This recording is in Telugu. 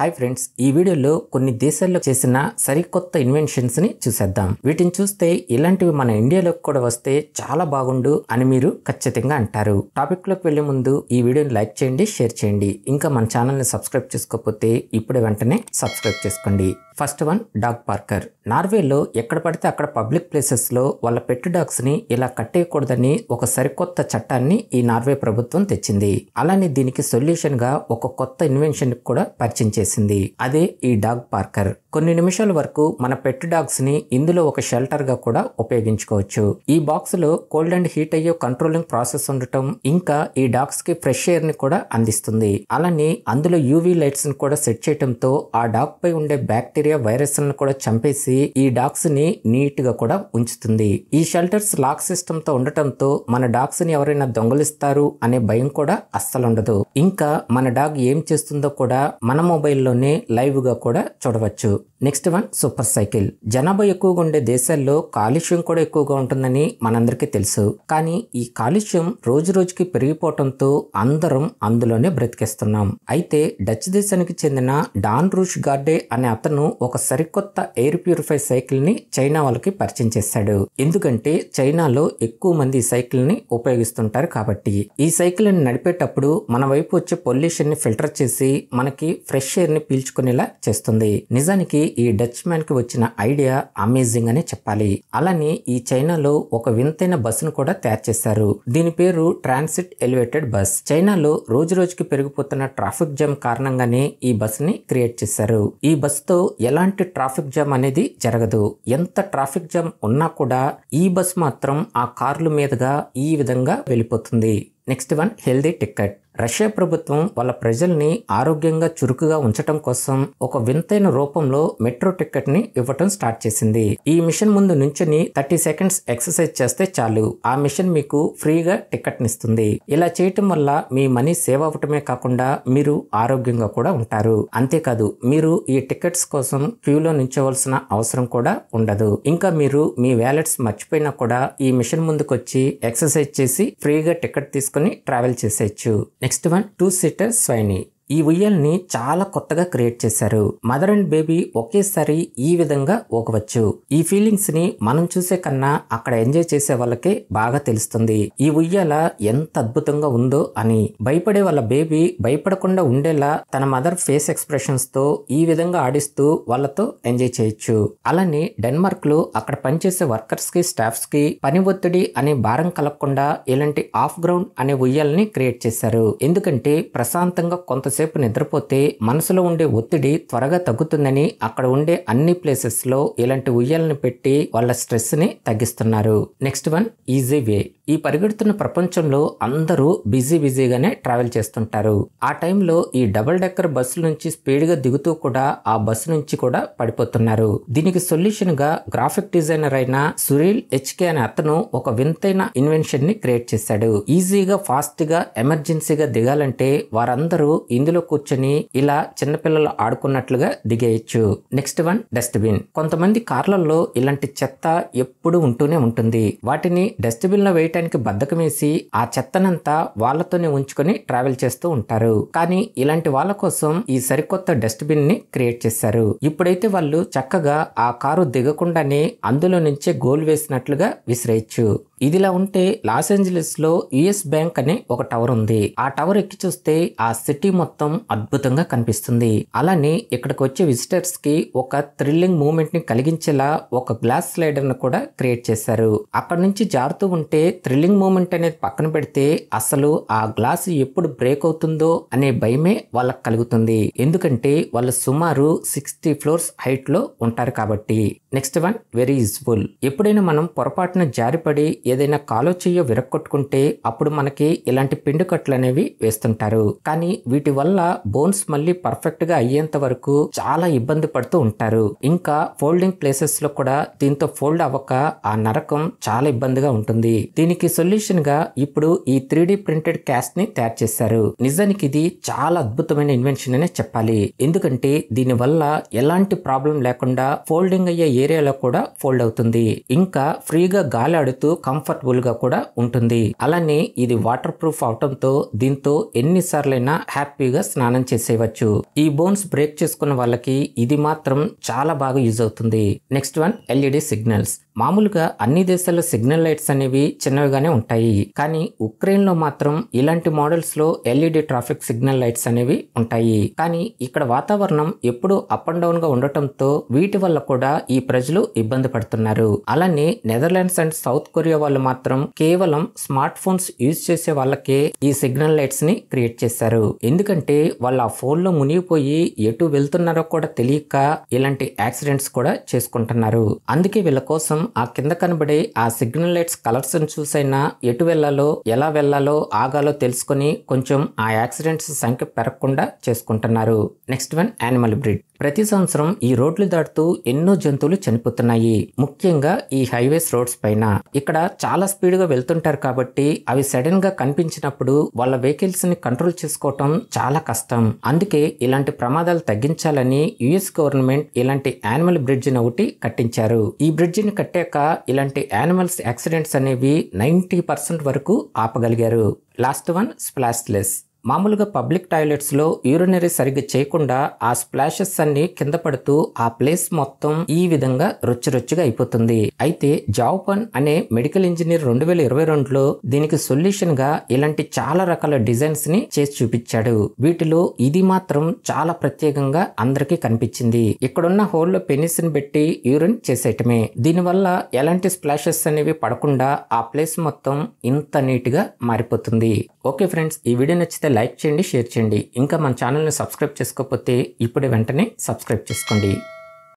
హాయ్ ఫ్రెండ్స్ ఈ వీడియోలో కొన్ని దేశాల్లో చేసిన సరికొత్త ఇన్వెన్షన్స్ ని చూసేద్దాం వీటిని చూస్తే ఇలాంటివి మన ఇండియాలోకి కూడా వస్తే చాలా బాగుండు అని మీరు ఖచ్చితంగా అంటారు టాపిక్ లోకి వెళ్లే ముందు ఈ వీడియోని లైక్ చేయండి షేర్ చేయండి ఇంకా మన ఛానల్ ని సబ్స్క్రైబ్ చేసుకోకపోతే ఇప్పుడే వెంటనే సబ్స్క్రైబ్ చేసుకోండి ఫస్ట్ వన్ డాగ్ పార్కర్ నార్వేలో ఎక్కడ పడితే అక్కడ పబ్లిక్ ప్లేసెస్లో వాళ్ళ డాగ్స్ డాగ్స్ని ఇలా కట్టేయకూడదని ఒక సరికొత్త చట్టాన్ని ఈ నార్వే ప్రభుత్వం తెచ్చింది అలానే దీనికి సొల్యూషన్గా ఒక కొత్త ఇన్వెన్షన్ కూడా పరిచయం చేసింది అదే ఈ డాగ్ పార్కర్ కొన్ని నిమిషాల వరకు మన పెట్ డాగ్స్ ని ఇందులో ఒక షెల్టర్ గా కూడా ఉపయోగించుకోవచ్చు ఈ బాక్స్ లో కోల్డ్ అండ్ హీట్ అయ్యే కంట్రోలింగ్ ప్రాసెస్ ఉండటం ఇంకా ఈ డాగ్స్ కి ఫ్రెష్ ఎయిర్ ని కూడా అందిస్తుంది అలానే అందులో యూవీ లైట్స్ ని కూడా సెట్ చేయడంతో ఆ డాగ్ పై ఉండే బ్యాక్టీరియా వైరస్ లను కూడా చంపేసి ఈ డాగ్స్ ని నీట్ గా కూడా ఉంచుతుంది ఈ షెల్టర్స్ లాక్ సిస్టమ్ తో ఉండటంతో మన డాగ్స్ ని ఎవరైనా దొంగలిస్తారు అనే భయం కూడా అస్సలు ఉండదు ఇంకా మన డాగ్ ఏం చేస్తుందో కూడా మన మొబైల్ మొబైల్లోనే లైవ్గా కూడా చూడవచ్చు నెక్స్ట్ వన్ సూపర్ సైకిల్ జనాభా ఎక్కువగా ఉండే దేశాల్లో కాలుష్యం కూడా ఎక్కువగా ఉంటుందని మనందరికీ తెలుసు కానీ ఈ కాలుష్యం రోజు రోజుకి పెరిగిపోవడంతో అందరం అందులోనే బ్రతికేస్తున్నాం అయితే డచ్ దేశానికి చెందిన డాన్ రూష్ గార్డే అనే అతను ఒక సరికొత్త ఎయిర్ ప్యూరిఫై సైకిల్ ని చైనా వాళ్ళకి పరిచయం చేశాడు ఎందుకంటే చైనాలో ఎక్కువ మంది ఈ సైకిల్ ని ఉపయోగిస్తుంటారు కాబట్టి ఈ సైకిల్ ని నడిపేటప్పుడు మన వైపు వచ్చే పొల్యూషన్ ని ఫిల్టర్ చేసి మనకి ఫ్రెష్ ని పీల్చుకునేలా చేస్తుంది నిజానికి ఈ డచ్ మ్యాన్ కి వచ్చిన ఐడియా అమేజింగ్ అనే చెప్పాలి అలానే ఈ చైనాలో ఒక వింతైన ను కూడా తయారు చేశారు దీని పేరు ట్రాన్సిట్ ఎలివేటెడ్ బస్ చైనాలో రోజు రోజుకి పెరిగిపోతున్న ట్రాఫిక్ జామ్ కారణంగానే ఈ బస్సుని క్రియేట్ చేశారు ఈ బస్సుతో ఎలాంటి ట్రాఫిక్ జామ్ అనేది జరగదు ఎంత ట్రాఫిక్ జామ్ ఉన్నా కూడా ఈ బస్ మాత్రం ఆ కార్ల మీదుగా ఈ విధంగా వెళ్ళిపోతుంది next one healthy ticket Russia ప్రభుత్వం వాళ్ళ ప్రజల్ని ఆరోగ్యంగా చురుకుగా ఉంచటం కోసం ఒక వింతైన రూపంలో మెట్రో టికెట్ ని ఇవ్వటం స్టార్ట్ చేసింది ఈ మిషన్ ముందు నుంచుని థర్టీ సెకండ్స్ ఎక్సర్సైజ్ చేస్తే చాలు ఆ మిషన్ మీకు ఫ్రీగా టికెట్ నిస్తుంది ఇలా చేయటం వల్ల మీ మనీ సేవ్ అవటమే కాకుండా మీరు ఆరోగ్యంగా కూడా ఉంటారు అంతేకాదు మీరు ఈ టికెట్స్ కోసం క్యూలో నించవలసిన అవసరం కూడా ఉండదు ఇంకా మీరు మీ వ్యాలెట్స్ మర్చిపోయినా కూడా ఈ మిషన్ ముందుకొచ్చి ఎక్సర్సైజ్ చేసి ఫ్రీగా టికెట్ తీసుకుని ట్రావెల్ చేసేయచ్చు Next one, two-seater Swiny. ఈ ఉయ్యాలని చాలా కొత్తగా క్రియేట్ చేశారు మదర్ అండ్ బేబీ ఒకేసారి ఈ విధంగా ఓకవచ్చు ఈ ఫీలింగ్స్ ని మనం చూసే కన్నా అక్కడ ఎంజాయ్ చేసే వాళ్ళకే బాగా తెలుస్తుంది ఈ ఉయ్యాల ఎంత అద్భుతంగా ఉందో అని భయపడే వాళ్ళ బేబీ భయపడకుండా ఉండేలా తన మదర్ ఫేస్ ఎక్స్ప్రెషన్స్ తో ఈ విధంగా ఆడిస్తూ వాళ్ళతో ఎంజాయ్ చేయొచ్చు అలానే డెన్మార్క్ లో అక్కడ పనిచేసే వర్కర్స్ కి స్టాఫ్స్ కి పని ఒత్తిడి అనే భారం కలగకుండా ఇలాంటి ఆఫ్ గ్రౌండ్ అనే ఉయ్యాలని క్రియేట్ చేశారు ఎందుకంటే ప్రశాంతంగా కొంత కొంతసేపు నిద్రపోతే మనసులో ఉండే ఒత్తిడి త్వరగా తగ్గుతుందని అక్కడ ఉండే అన్ని ప్లేసెస్లో ఇలాంటి ఉయ్యాలను పెట్టి వాళ్ళ స్ట్రెస్ని తగ్గిస్తున్నారు నెక్స్ట్ వన్ ఈజీ వే ఈ పరిగెడుతున్న ప్రపంచంలో అందరూ బిజీ బిజీగానే ట్రావెల్ చేస్తుంటారు ఆ టైంలో ఈ డబల్ డెక్కర్ బస్సు నుంచి స్పీడ్గా దిగుతూ కూడా ఆ బస్సు నుంచి కూడా పడిపోతున్నారు దీనికి సొల్యూషన్ గా గ్రాఫిక్ డిజైనర్ అయిన సురీల్ హెచ్కే అనే అతను ఒక వింతైన ఇన్వెన్షన్ ని క్రియేట్ చేశాడు ఈజీగా ఫాస్ట్ గా ఎమర్జెన్సీగా దిగాలంటే వారందరూ ఇందులో కూర్చొని ఇలా చిన్నపిల్లలు ఆడుకున్నట్లుగా దిగేయచ్చు నెక్స్ట్ వన్ డస్ట్బిన్ కొంతమంది కార్లలో ఇలాంటి చెత్త ఎప్పుడు ఉంటూనే ఉంటుంది వాటిని డస్ట్బిన్ లో వేయటం చేయటానికి బద్ధకమేసి ఆ చెత్తనంతా వాళ్ళతోనే ఉంచుకొని ట్రావెల్ చేస్తూ ఉంటారు కానీ ఇలాంటి వాళ్ళ కోసం ఈ సరికొత్త డస్ట్బిన్ ని క్రియేట్ చేశారు ఇప్పుడైతే వాళ్ళు చక్కగా ఆ కారు దిగకుండానే అందులో నుంచే గోల్ వేసినట్లుగా విసిరేయచ్చు ఇదిలా ఉంటే లాస్ ఏంజలస్ లో యుఎస్ బ్యాంక్ అనే ఒక టవర్ ఉంది ఆ టవర్ ఎక్కి చూస్తే ఆ సిటీ మొత్తం అద్భుతంగా కనిపిస్తుంది అలానే ఇక్కడికి వచ్చే విజిటర్స్ కి ఒక థ్రిల్లింగ్ మూమెంట్ ని కలిగించేలా ఒక గ్లాస్ స్లైడర్ ను కూడా క్రియేట్ చేశారు అక్కడ నుంచి జారుతూ ఉంటే థ్రిల్లింగ్ మూమెంట్ అనేది పక్కన పెడితే అసలు ఆ గ్లాస్ ఎప్పుడు బ్రేక్ అవుతుందో అనే భయమే వాళ్ళకి కలుగుతుంది ఎందుకంటే వాళ్ళు సుమారు సిక్స్టీ ఫ్లోర్స్ హైట్ లో ఉంటారు కాబట్టి నెక్స్ట్ వన్ వెరీ యూజ్ఫుల్ ఎప్పుడైనా మనం పొరపాటున జారిపడి ఏదైనా కాలో చెయ్యో విరక్కొట్టుకుంటే అప్పుడు మనకి ఇలాంటి పిండుకట్లు అనేవి వేస్తుంటారు కానీ వీటి వల్ల బోన్స్ మళ్ళీ పర్ఫెక్ట్ గా అయ్యేంత వరకు చాలా ఇబ్బంది పడుతూ ఉంటారు ఇంకా ఫోల్డింగ్ ప్లేసెస్ లో కూడా దీంతో ఫోల్డ్ అవ్వక ఆ నరకం చాలా ఇబ్బందిగా ఉంటుంది దీనికి సొల్యూషన్ గా ఇప్పుడు ఈ త్రీ ప్రింటెడ్ క్యాస్ట్ ని తయారు చేశారు నిజానికి ఇది చాలా అద్భుతమైన ఇన్వెన్షన్ అనే చెప్పాలి ఎందుకంటే దీని వల్ల ఎలాంటి ప్రాబ్లం లేకుండా ఫోల్డింగ్ అయ్యే ఏరియాలో కూడా ఫోల్డ్ అవుతుంది ఇంకా ఫ్రీగా ఆడుతూ కంఫర్టబుల్ గా కూడా ఉంటుంది అలానే ఇది వాటర్ ప్రూఫ్ అవటంతో దీంతో ఎన్నిసార్లైనా హ్యాపీగా స్నానం చేసేవచ్చు ఈ బోన్స్ బ్రేక్ చేసుకున్న వాళ్ళకి ఇది మాత్రం చాలా బాగా యూజ్ అవుతుంది నెక్స్ట్ వన్ ఎల్ఈడి సిగ్నల్స్ మామూలుగా అన్ని దేశాల్లో సిగ్నల్ లైట్స్ అనేవి చిన్నవిగానే ఉంటాయి కానీ ఉక్రెయిన్లో మాత్రం ఇలాంటి మోడల్స్లో ఎల్ఈడి ట్రాఫిక్ సిగ్నల్ లైట్స్ అనేవి ఉంటాయి కానీ ఇక్కడ వాతావరణం ఎప్పుడూ అప్ అండ్ డౌన్గా ఉండటంతో వీటి వల్ల కూడా ఈ ప్రజలు ఇబ్బంది పడుతున్నారు అలానే నెదర్లాండ్స్ అండ్ సౌత్ కొరియా వాళ్ళు మాత్రం కేవలం స్మార్ట్ ఫోన్స్ యూజ్ చేసే వాళ్ళకే ఈ సిగ్నల్ లైట్స్ ని క్రియేట్ చేశారు ఎందుకంటే వాళ్ళు ఆ ఫోన్లో మునిగిపోయి ఎటు వెళ్తున్నారో కూడా తెలియక ఇలాంటి యాక్సిడెంట్స్ కూడా చేసుకుంటున్నారు అందుకే వీళ్ళ కోసం ఆ కింద కనబడే ఆ సిగ్నల్ లైట్స్ కలర్స్ని చూసైనా ఎటు వెళ్ళాలో ఎలా వెళ్ళాలో ఆగాలో తెలుసుకొని కొంచెం ఆ యాక్సిడెంట్స్ సంఖ్య పెరగకుండా చేసుకుంటున్నారు నెక్స్ట్ వన్ యానిమల్ బ్రిడ్ ప్రతి సంవత్సరం ఈ రోడ్లు దాటుతూ ఎన్నో జంతువులు చనిపోతున్నాయి ముఖ్యంగా ఈ హైవేస్ రోడ్స్ పైన ఇక్కడ చాలా స్పీడ్గా వెళ్తుంటారు కాబట్టి అవి సడన్ గా కనిపించినప్పుడు వాళ్ళ వెహికల్స్ ని కంట్రోల్ చేసుకోవటం చాలా కష్టం అందుకే ఇలాంటి ప్రమాదాలు తగ్గించాలని యుఎస్ గవర్నమెంట్ ఇలాంటి యానిమల్ బ్రిడ్జ్ ఒకటి కట్టించారు ఈ బ్రిడ్జ్ ని కట్టాక ఇలాంటి యానిమల్స్ యాక్సిడెంట్స్ అనేవి నైంటీ పర్సెంట్ వరకు ఆపగలిగారు లాస్ట్ వన్ స్ప్లాస్ట్లెస్ మామూలుగా పబ్లిక్ టాయిలెట్స్లో యూరినరీ సరిగ్గా చేయకుండా ఆ స్ప్లాషెస్ అన్ని కింద పడుతూ ఆ ప్లేస్ మొత్తం ఈ విధంగా రొచ్చు రొచ్చుగా అయిపోతుంది అయితే జావపన్ అనే మెడికల్ ఇంజనీర్ రెండు వేల ఇరవై రెండులో దీనికి సొల్యూషన్ గా ఇలాంటి చాలా రకాల డిజైన్స్ ని చేసి చూపించాడు వీటిలో ఇది మాత్రం చాలా ప్రత్యేకంగా అందరికీ కనిపించింది ఇక్కడున్న హోల్లో పెనిస్ ని పెట్టి యూరిన్ చేసేయటమే దీనివల్ల ఎలాంటి స్ప్లాషెస్ అనేవి పడకుండా ఆ ప్లేస్ మొత్తం ఇంత నీట్ గా మారిపోతుంది ఓకే ఫ్రెండ్స్ ఈ వీడియో నచ్చితే లైక్ చేయండి షేర్ చేయండి ఇంకా మన ఛానల్ని సబ్స్క్రైబ్ చేసుకోకపోతే ఇప్పుడే వెంటనే సబ్స్క్రైబ్ చేసుకోండి